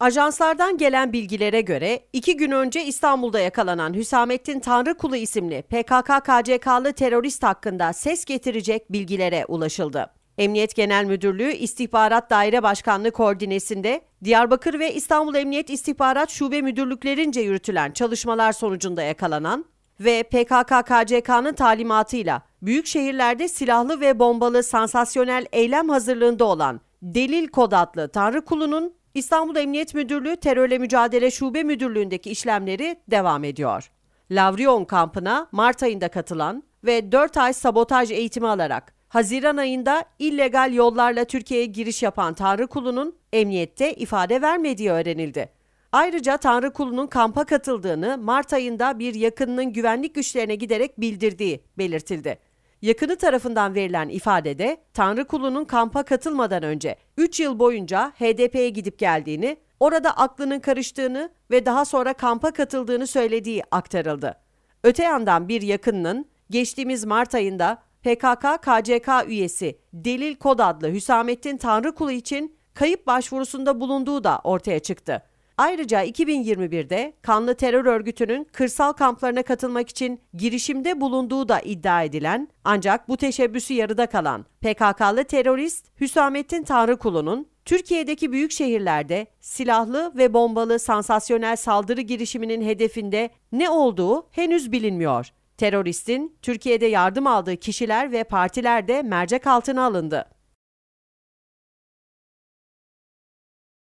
Ajanslardan gelen bilgilere göre iki gün önce İstanbul'da yakalanan Hüsamettin Tanrıkulu isimli PKK-KCK'lı terörist hakkında ses getirecek bilgilere ulaşıldı. Emniyet Genel Müdürlüğü İstihbarat Daire Başkanlığı koordinesinde Diyarbakır ve İstanbul Emniyet İstihbarat Şube Müdürlüklerince yürütülen çalışmalar sonucunda yakalanan ve PKK-KCK'nın talimatıyla büyük şehirlerde silahlı ve bombalı sansasyonel eylem hazırlığında olan Delil Kod adlı Tanrı Kulu'nun İstanbul Emniyet Müdürlüğü Terörle Mücadele Şube Müdürlüğü'ndeki işlemleri devam ediyor. Lavrion kampına Mart ayında katılan ve 4 ay sabotaj eğitimi alarak Haziran ayında illegal yollarla Türkiye'ye giriş yapan Tanrı Kulu'nun emniyette ifade vermediği öğrenildi. Ayrıca Tanrı Kulu'nun kampa katıldığını Mart ayında bir yakınının güvenlik güçlerine giderek bildirdiği belirtildi. Yakını tarafından verilen ifadede Tanrı kulunun kampa katılmadan önce 3 yıl boyunca HDP'ye gidip geldiğini, orada aklının karıştığını ve daha sonra kampa katıldığını söylediği aktarıldı. Öte yandan bir yakınının geçtiğimiz Mart ayında PKK-KCK üyesi Delil Kod adlı Hüsamettin Tanrıkulu için kayıp başvurusunda bulunduğu da ortaya çıktı. Ayrıca 2021'de kanlı terör örgütünün kırsal kamplarına katılmak için girişimde bulunduğu da iddia edilen ancak bu teşebbüsü yarıda kalan PKK'lı terörist Hüsamettin Tanrıkulu'nun Türkiye'deki büyük şehirlerde silahlı ve bombalı sansasyonel saldırı girişiminin hedefinde ne olduğu henüz bilinmiyor. Teröristin Türkiye'de yardım aldığı kişiler ve partiler de mercek altına alındı.